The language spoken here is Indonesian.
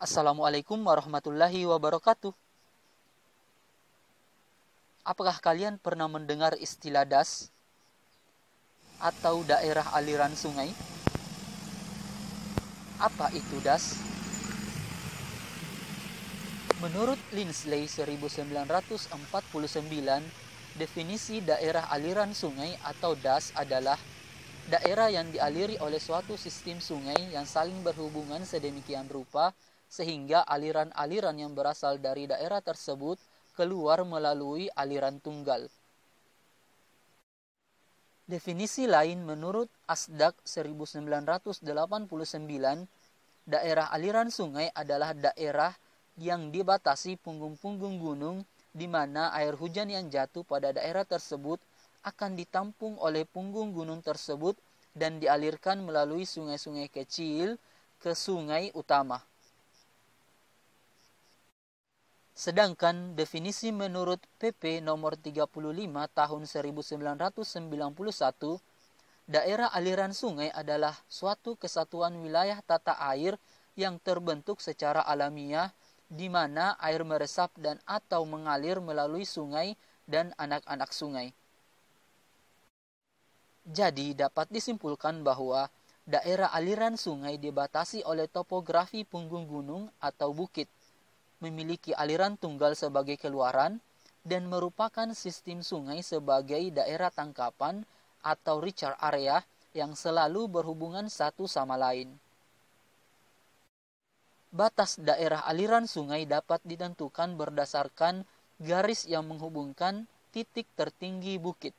Assalamualaikum warahmatullahi wabarakatuh. Apakah kalian pernah mendengar istilah das atau daerah aliran sungai? Apa itu das? Menurut Linsley 1949, Definisi daerah aliran sungai atau das adalah daerah yang dialiri oleh suatu sistem sungai yang saling berhubungan sedemikian rupa sehingga aliran-aliran yang berasal dari daerah tersebut keluar melalui aliran tunggal. Definisi lain menurut Asdak 1989, daerah aliran sungai adalah daerah yang dibatasi punggung-punggung gunung di mana air hujan yang jatuh pada daerah tersebut akan ditampung oleh punggung gunung tersebut dan dialirkan melalui sungai-sungai kecil ke sungai utama. Sedangkan definisi menurut PP nomor 35 tahun 1991, daerah aliran sungai adalah suatu kesatuan wilayah tata air yang terbentuk secara alamiah di mana air meresap dan atau mengalir melalui sungai dan anak-anak sungai. Jadi dapat disimpulkan bahwa daerah aliran sungai dibatasi oleh topografi punggung gunung atau bukit, memiliki aliran tunggal sebagai keluaran, dan merupakan sistem sungai sebagai daerah tangkapan atau richard area yang selalu berhubungan satu sama lain batas daerah aliran sungai dapat ditentukan berdasarkan garis yang menghubungkan titik tertinggi bukit.